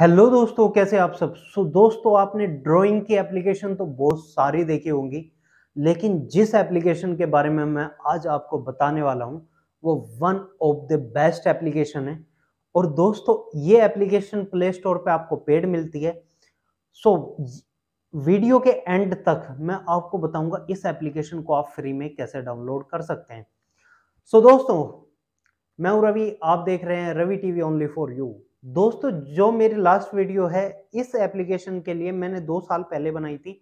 hello दोस्तों कैसे आप सब सो so, दोस्तों आपने ड्राइंग की एप्लीकेशन तो बहुत सारी देखी होंगी लेकिन जिस एप्लीकेशन के बारे में मैं आज आपको बताने वाला हूं वो one of the best application है और दोस्तों ये एप्लीकेशन प्ले स्टोर पे आपको पेड मिलती है सो so, वीडियो के एंड तक मैं आपको बताऊंगा इस एप्लीकेशन को आप फ्री में कैसे डाउनलोड कर सकते हैं सो so, दोस्तों मैं हूं रवि आप देख रहे हैं Ravi TV only for you दोस्तों जो मेरी लास्ट वीडियो है इस एप्लीकेशन के लिए मैंने दो साल पहले बनाई थी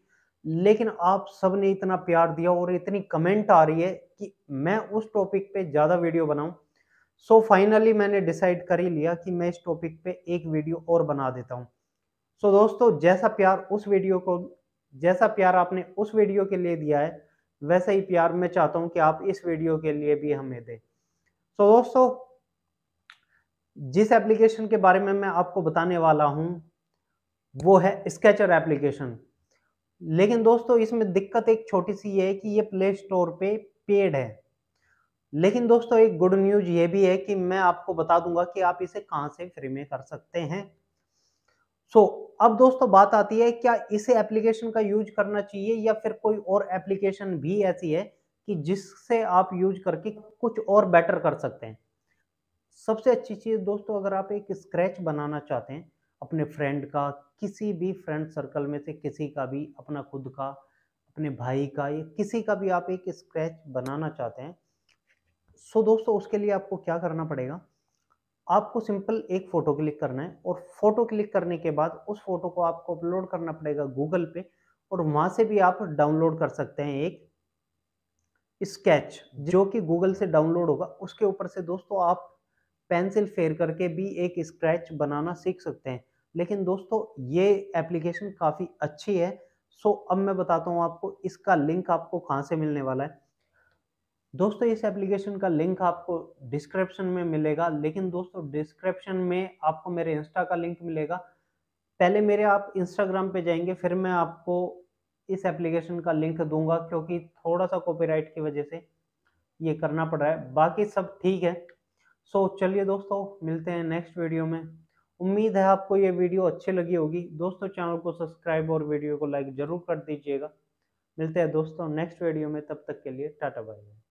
लेकिन आप सब ने इतना प्यार दिया और इतनी कमेंट आ रही है कि मैं उस टॉपिक पे ज़्यादा वीडियो बनाऊं सो so, फाइनली मैंने डिसाइड कर ही लिया कि मैं इस टॉपिक पे एक वीडियो और बना देता हूं सो so, दोस्तों जैसा प्यार उस वीडियो को जैसा प्यार आपने उस वीडियो के लिए दिया है वैसा ही प्यार मैं चाहता हूं कि आप इस वीडियो के लिए भी हमें दें सो so, दोस्तों जिस एप्लीकेशन के बारे में मैं आपको बताने वाला हूँ वो है स्केचर एप्लीकेशन लेकिन दोस्तों इसमें दिक्कत एक छोटी सी है कि ये प्ले स्टोर पे पेड है लेकिन दोस्तों एक गुड न्यूज ये भी है कि मैं आपको बता दूंगा कि आप इसे कहाँ से फ्री में कर सकते हैं सो so, अब दोस्तों बात आती है क्या इसे एप्लीकेशन का यूज करना चाहिए या फिर कोई और एप्लीकेशन भी ऐसी है कि जिससे आप यूज करके कुछ और बेटर कर सकते हैं सबसे अच्छी चीज़ दोस्तों अगर आप एक स्क्रैच बनाना चाहते हैं अपने फ्रेंड का किसी भी फ्रेंड सर्कल में से किसी का भी अपना खुद का अपने भाई का या किसी का भी आप एक स्क्रैच बनाना चाहते हैं सो दोस्तों उसके लिए आपको क्या करना पड़ेगा आपको सिंपल एक फ़ोटो क्लिक करना है और फ़ोटो क्लिक करने के बाद उस फोटो को आपको अपलोड करना पड़ेगा गूगल पे और वहाँ से भी आप डाउनलोड कर सकते हैं एक स्केच जो कि गूगल से डाउनलोड होगा उसके ऊपर से दोस्तों आप पेंसिल फेर करके भी एक स्क्रैच बनाना सीख सकते हैं लेकिन दोस्तों ये एप्लीकेशन काफ़ी अच्छी है सो अब मैं बताता हूँ आपको इसका लिंक आपको कहाँ से मिलने वाला है दोस्तों इस एप्लीकेशन का लिंक आपको डिस्क्रिप्शन में मिलेगा लेकिन दोस्तों डिस्क्रिप्शन में आपको मेरे इंस्टा का लिंक मिलेगा पहले मेरे आप इंस्टाग्राम पे जाएंगे फिर मैं आपको इस एप्लीकेशन का लिंक दूंगा क्योंकि थोड़ा सा कॉपीराइट की वजह से ये करना पड़ रहा है बाकी सब ठीक है सो so, चलिए दोस्तों मिलते हैं नेक्स्ट वीडियो में उम्मीद है आपको ये वीडियो अच्छी लगी होगी दोस्तों चैनल को सब्सक्राइब और वीडियो को लाइक ज़रूर कर दीजिएगा मिलते हैं दोस्तों नेक्स्ट वीडियो में तब तक के लिए टाटा बाय